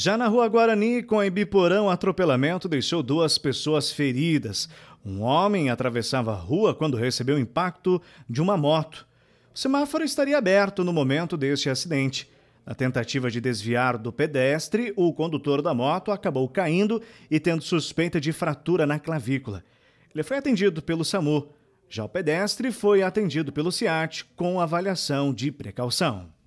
Já na Rua Guarani, com em Biporã, um atropelamento deixou duas pessoas feridas. Um homem atravessava a rua quando recebeu o impacto de uma moto. O semáforo estaria aberto no momento deste acidente. Na tentativa de desviar do pedestre, o condutor da moto acabou caindo e tendo suspeita de fratura na clavícula. Ele foi atendido pelo SAMU. Já o pedestre foi atendido pelo SIAT com avaliação de precaução.